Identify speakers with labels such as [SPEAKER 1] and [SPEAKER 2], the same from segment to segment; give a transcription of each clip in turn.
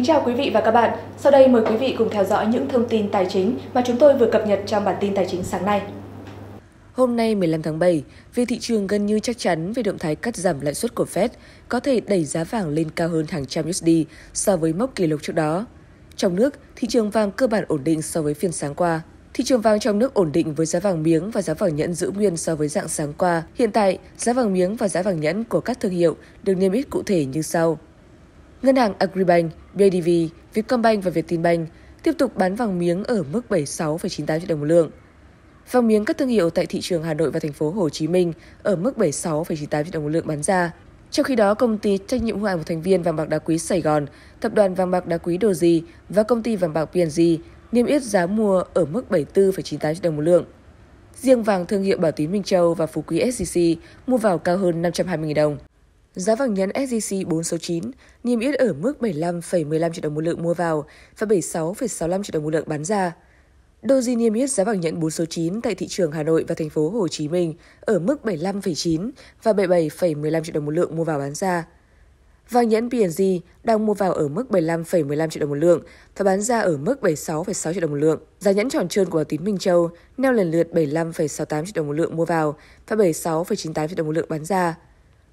[SPEAKER 1] Kính chào quý vị và các bạn. Sau đây mời quý vị cùng theo dõi những thông tin tài chính mà chúng tôi vừa cập nhật trong bản tin tài chính sáng nay. Hôm nay 15 tháng 7, vì thị trường gần như chắc chắn về động thái cắt giảm lãi suất của Fed có thể đẩy giá vàng lên cao hơn hàng trăm USD so với mốc kỷ lục trước đó. Trong nước, thị trường vàng cơ bản ổn định so với phiên sáng qua. Thị trường vàng trong nước ổn định với giá vàng miếng và giá vàng nhẫn giữ nguyên so với dạng sáng qua. Hiện tại, giá vàng miếng và giá vàng nhẫn của các thương hiệu được niêm yết cụ thể như sau. Ngân hàng Agribank BIDV, Vietcombank và Vietinbank tiếp tục bán vàng miếng ở mức 76,98 triệu đồng một lượng. Vàng miếng các thương hiệu tại thị trường Hà Nội và thành phố Hồ Chí Minh ở mức 76,98 triệu đồng một lượng bán ra. Trong khi đó, công ty trách nhiệm hữu hạn một thành viên vàng bạc đá quý Sài Gòn, tập đoàn vàng bạc đá quý Doji và công ty vàng bạc PNG niêm yết giá mua ở mức 74,98 triệu đồng một lượng. Riêng vàng thương hiệu Bảo Tín Minh Châu và Phú Quý SCC mua vào cao hơn 520.000 đồng. Giá vàng nhẫn SJC 4 số 9 niêm yết ở mức 75,15 triệu đồng một lượng mua vào và 76,65 triệu đồng một lượng bán ra. Doji niêm yết giá vàng nhẫn 4 số 9 tại thị trường Hà Nội và thành phố Hồ Chí Minh ở mức 75,9 và 77,15 triệu đồng một lượng mua vào bán ra. Vàng nhẫn PNG đang mua vào ở mức 75,15 triệu đồng một lượng và bán ra ở mức 76,6 triệu đồng một lượng. Giá nhẫn tròn trơn của Tín Minh Châu neo lần lượt 75,68 triệu đồng một lượng mua vào và 76,98 triệu đồng một lượng bán ra.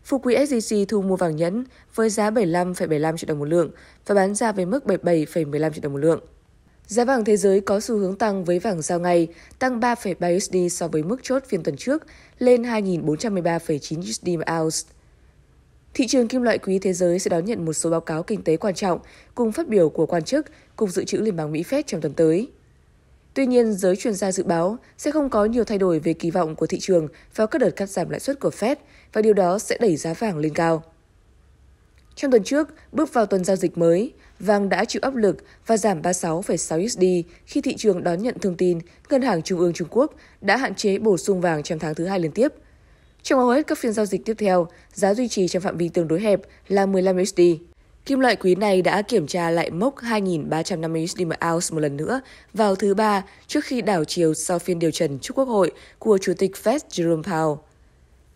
[SPEAKER 1] Phú Quý SJC thu mua vàng nhẫn với giá 75,75 triệu đồng một lượng và bán ra với mức 77,15 triệu đồng một lượng. Giá vàng thế giới có xu hướng tăng với vàng giao ngày, tăng 3,3 USD so với mức chốt phiên tuần trước, lên 2.413,9 USD một ounce. Thị trường kim loại quý thế giới sẽ đón nhận một số báo cáo kinh tế quan trọng cùng phát biểu của quan chức Cục Dự trữ Liên bang Mỹ Fed trong tuần tới. Tuy nhiên, giới chuyên gia dự báo sẽ không có nhiều thay đổi về kỳ vọng của thị trường vào các đợt cắt giảm lãi suất của Fed và điều đó sẽ đẩy giá vàng lên cao. Trong tuần trước, bước vào tuần giao dịch mới, vàng đã chịu áp lực và giảm 36,6 USD khi thị trường đón nhận thông tin Ngân hàng Trung ương Trung Quốc đã hạn chế bổ sung vàng trong tháng thứ hai liên tiếp. Trong hầu hết các phiên giao dịch tiếp theo, giá duy trì trong phạm vi tương đối hẹp là 15 USD. Kim loại quý này đã kiểm tra lại mốc 2.350 USD một ounce một lần nữa vào thứ ba trước khi đảo chiều sau phiên điều trần trước Quốc hội của Chủ tịch Fed Jerome Powell.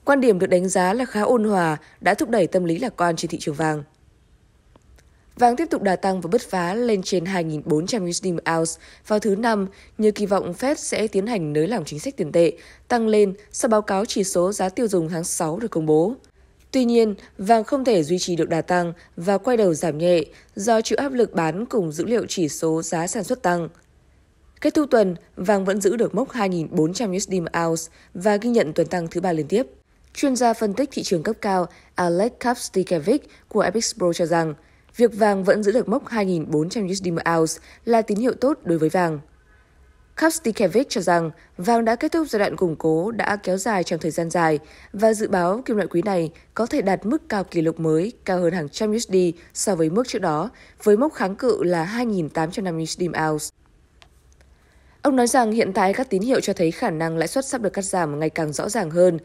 [SPEAKER 1] Quan điểm được đánh giá là khá ôn hòa đã thúc đẩy tâm lý lạc quan trên thị trường vàng. Vàng tiếp tục đà tăng và bứt phá lên trên 2.400 USD một ounce vào thứ Năm như kỳ vọng Fed sẽ tiến hành nới lỏng chính sách tiền tệ, tăng lên sau báo cáo chỉ số giá tiêu dùng tháng 6 được công bố. Tuy nhiên, vàng không thể duy trì được đà tăng và quay đầu giảm nhẹ do chịu áp lực bán cùng dữ liệu chỉ số giá sản xuất tăng. Kết thúc tuần, vàng vẫn giữ được mốc 2.400 USD một ounce và ghi nhận tuần tăng thứ ba liên tiếp. Chuyên gia phân tích thị trường cấp cao Alex Kapstikevic của Apex Pro cho rằng, việc vàng vẫn giữ được mốc 2.400 USD một ounce là tín hiệu tốt đối với vàng. Kastikevich cho rằng vàng đã kết thúc giai đoạn củng cố đã kéo dài trong thời gian dài và dự báo kim loại quý này có thể đạt mức cao kỷ lục mới cao hơn hàng trăm USD so với mức trước đó, với mốc kháng cự là 2.850 USD ounce. Ông nói rằng hiện tại các tín hiệu cho thấy khả năng lãi suất sắp được cắt giảm ngày càng rõ ràng hơn.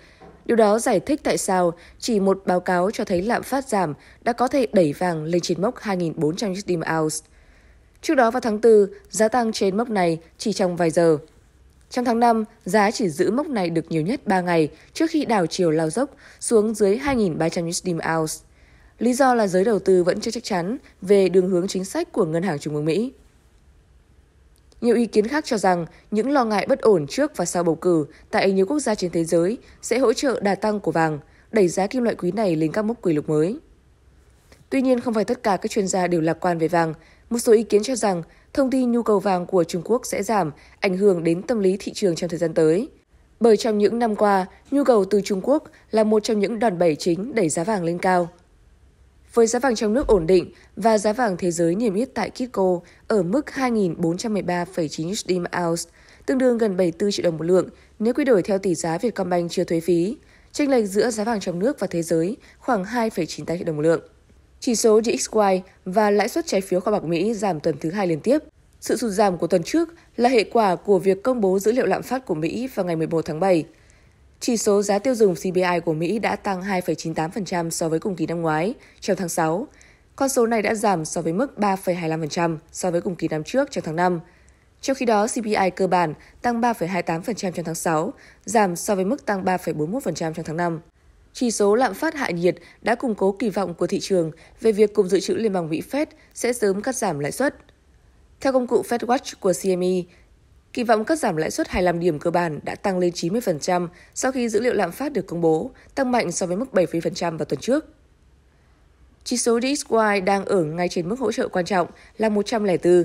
[SPEAKER 1] Điều đó giải thích tại sao chỉ một báo cáo cho thấy lạm phát giảm đã có thể đẩy vàng lên trên mốc 2.400 USD ounce. Trước đó vào tháng 4, giá tăng trên mốc này chỉ trong vài giờ. Trong tháng 5, giá chỉ giữ mốc này được nhiều nhất 3 ngày trước khi đảo chiều lao dốc xuống dưới 2.300 USD ounce. Lý do là giới đầu tư vẫn chưa chắc chắn về đường hướng chính sách của Ngân hàng Trung ương Mỹ. Nhiều ý kiến khác cho rằng những lo ngại bất ổn trước và sau bầu cử tại nhiều quốc gia trên thế giới sẽ hỗ trợ đà tăng của vàng, đẩy giá kim loại quý này lên các mốc kỷ lục mới. Tuy nhiên, không phải tất cả các chuyên gia đều lạc quan về vàng một số ý kiến cho rằng thông tin nhu cầu vàng của Trung Quốc sẽ giảm, ảnh hưởng đến tâm lý thị trường trong thời gian tới. Bởi trong những năm qua, nhu cầu từ Trung Quốc là một trong những đòn bẩy chính đẩy giá vàng lên cao. Với giá vàng trong nước ổn định và giá vàng thế giới niêm yết tại Kitco ở mức 2.413,9 USD một ounce, tương đương gần 74 triệu đồng một lượng nếu quy đổi theo tỷ giá Vietcombank chưa thuế phí, chênh lệch giữa giá vàng trong nước và thế giới khoảng 2,98 triệu đồng một lượng. Chỉ số GXY và lãi suất trái phiếu kho bạc Mỹ giảm tuần thứ hai liên tiếp. Sự sụt giảm của tuần trước là hệ quả của việc công bố dữ liệu lạm phát của Mỹ vào ngày 11 tháng 7. Chỉ số giá tiêu dùng CPI của Mỹ đã tăng 2,98% so với cùng kỳ năm ngoái, trong tháng 6. Con số này đã giảm so với mức 3,25% so với cùng kỳ năm trước trong tháng 5. Trong khi đó, CPI cơ bản tăng 3,28% trong tháng 6, giảm so với mức tăng 3,41% trong tháng 5. Chỉ số lạm phát hạ nhiệt đã củng cố kỳ vọng của thị trường về việc Cục Dự trữ Liên bang Mỹ Fed sẽ sớm cắt giảm lãi suất. Theo công cụ Fed Watch của CME, kỳ vọng cắt giảm lãi suất 25 điểm cơ bản đã tăng lên 90% sau khi dữ liệu lạm phát được công bố, tăng mạnh so với mức 70% vào tuần trước. Chỉ số DXY đang ở ngay trên mức hỗ trợ quan trọng là 104.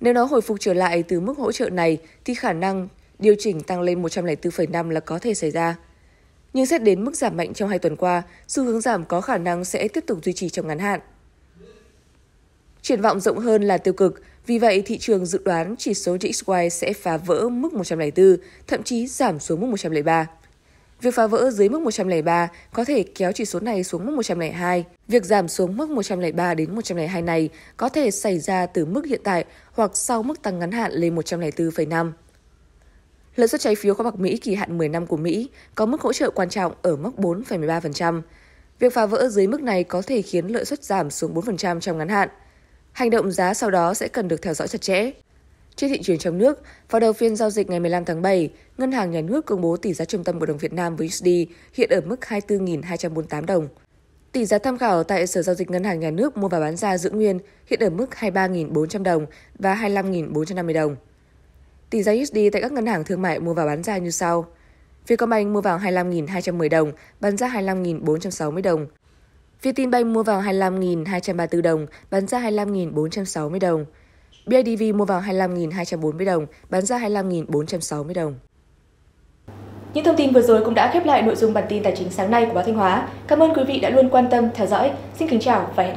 [SPEAKER 1] Nếu nó hồi phục trở lại từ mức hỗ trợ này thì khả năng điều chỉnh tăng lên 104,5 là có thể xảy ra. Nhưng xét đến mức giảm mạnh trong hai tuần qua, xu hướng giảm có khả năng sẽ tiếp tục duy trì trong ngắn hạn. Triển vọng rộng hơn là tiêu cực, vì vậy thị trường dự đoán chỉ số DXY sẽ phá vỡ mức 104, thậm chí giảm xuống mức 103. Việc phá vỡ dưới mức 103 có thể kéo chỉ số này xuống mức 102. Việc giảm xuống mức 103 đến 102 này có thể xảy ra từ mức hiện tại hoặc sau mức tăng ngắn hạn lên 104,5. Lợi suất trái phiếu kho bạc Mỹ kỳ hạn 10 năm của Mỹ có mức hỗ trợ quan trọng ở mức 4,13%. Việc phá vỡ dưới mức này có thể khiến lợi suất giảm xuống 4% trong ngắn hạn. Hành động giá sau đó sẽ cần được theo dõi chặt chẽ. Trên thị trường trong nước, vào đầu phiên giao dịch ngày 15 tháng 7, Ngân hàng Nhà nước công bố tỷ giá trung tâm của đồng Việt Nam với USD hiện ở mức 24.248 đồng. Tỷ giá tham khảo tại Sở Giao dịch Ngân hàng Nhà nước mua và bán ra giữ nguyên hiện ở mức 23.400 đồng và 25.450 đồng. Tỷ giá USD tại các ngân hàng thương mại mua vào bán ra như sau. Vietcombank mua vào 25.210 đồng, bán ra 25.460 đồng. Vietinbank mua vào 25.234 đồng, bán ra 25.460 đồng. BIDV mua vào 25.240 đồng, bán ra 25.460 đồng. Những thông tin vừa rồi cũng đã khép lại nội dung bản tin tài chính sáng nay của báo Thanh Hóa. Cảm ơn quý vị đã luôn quan tâm theo dõi. Xin kính chào và hẹn gặp lại.